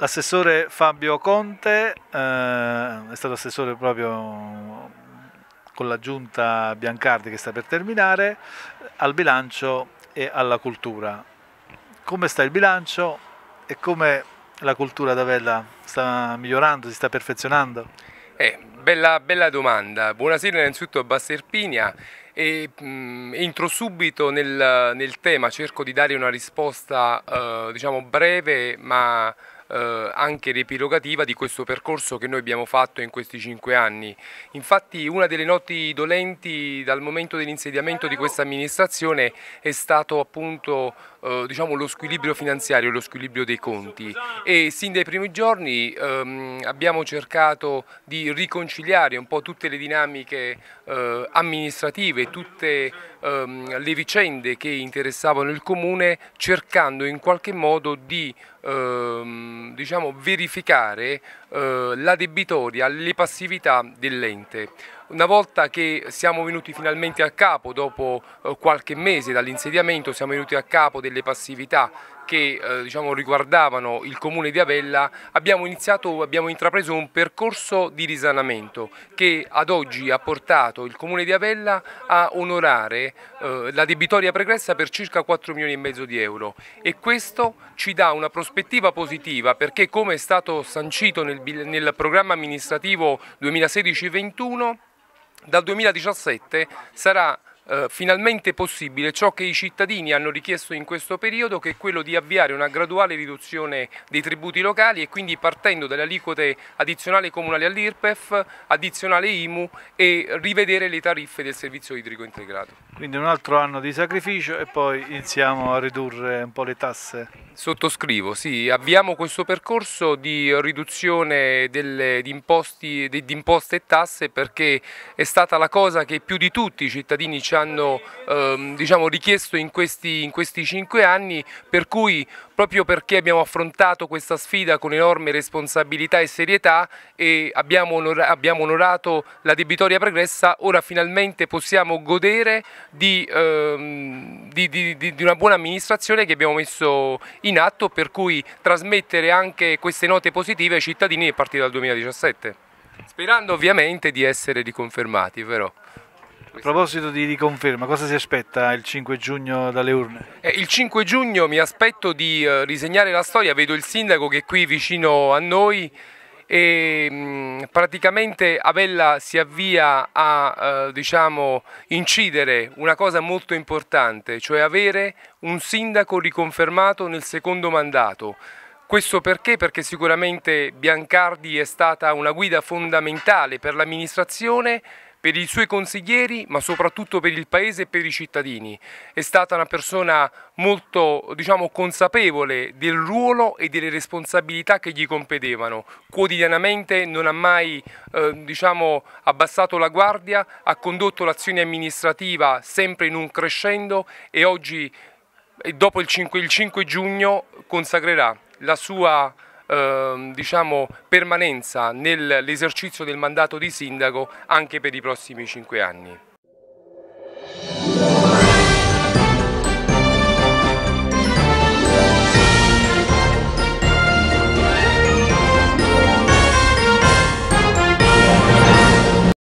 L'assessore Fabio Conte eh, è stato assessore proprio con la giunta Biancardi che sta per terminare al bilancio e alla cultura. Come sta il bilancio e come la cultura d'Avella sta migliorando, si sta perfezionando? Eh, bella, bella, domanda. Buonasera innanzitutto a Basserpinia. E, mh, mm, entro subito nel, nel, tema, cerco di dare una risposta eh, diciamo breve ma eh, anche riepilogativa di questo percorso che noi abbiamo fatto in questi cinque anni. Infatti una delle noti dolenti dal momento dell'insediamento di questa amministrazione è stato appunto eh, diciamo, lo squilibrio finanziario, lo squilibrio dei conti e sin dai primi giorni ehm, abbiamo cercato di riconciliare un po' tutte le dinamiche eh, amministrative, tutte ehm, le vicende che interessavano il Comune cercando in qualche modo di ehm, diciamo, verificare eh, la debitoria, le passività dell'ente. Una volta che siamo venuti finalmente a capo, dopo eh, qualche mese dall'insediamento, siamo venuti a capo delle passività che eh, diciamo, riguardavano il comune di Avella abbiamo, iniziato, abbiamo intrapreso un percorso di risanamento che ad oggi ha portato il comune di Avella a onorare eh, la debitoria pregressa per circa 4 milioni e mezzo di euro e questo ci dà una prospettiva positiva perché come è stato sancito nel, nel programma amministrativo 2016-21 dal 2017 sarà eh, finalmente possibile ciò che i cittadini hanno richiesto in questo periodo che è quello di avviare una graduale riduzione dei tributi locali e quindi partendo dalle aliquote addizionali comunali all'IRPEF, addizionale IMU e rivedere le tariffe del servizio idrico integrato. Quindi un altro anno di sacrificio e poi iniziamo a ridurre un po' le tasse? Sottoscrivo, sì, avviamo questo percorso di riduzione delle, di, imposti, di, di imposte e tasse perché è stata la cosa che più di tutti i cittadini ci ci hanno ehm, diciamo, richiesto in questi, in questi cinque anni, per cui proprio perché abbiamo affrontato questa sfida con enorme responsabilità e serietà e abbiamo, onor abbiamo onorato la debitoria pregressa, ora finalmente possiamo godere di, ehm, di, di, di una buona amministrazione che abbiamo messo in atto, per cui trasmettere anche queste note positive ai cittadini a partire dal 2017 sperando ovviamente di essere riconfermati però. A proposito di riconferma, cosa si aspetta il 5 giugno dalle urne? Eh, il 5 giugno mi aspetto di eh, risegnare la storia, vedo il sindaco che è qui vicino a noi e mh, mm, praticamente Avella si avvia a eh, diciamo, incidere una cosa molto importante, cioè avere un sindaco riconfermato nel secondo mandato. Questo perché? Perché sicuramente Biancardi è stata una guida fondamentale per l'amministrazione per i suoi consiglieri, ma soprattutto per il Paese e per i cittadini. È stata una persona molto diciamo, consapevole del ruolo e delle responsabilità che gli competevano. Quotidianamente non ha mai eh, diciamo, abbassato la guardia, ha condotto l'azione amministrativa sempre in un crescendo e oggi, eh, dopo il 5, il 5 giugno, consacrerà la sua ehm, diciamo, permanenza nell'esercizio del mandato di sindaco anche per i prossimi cinque anni.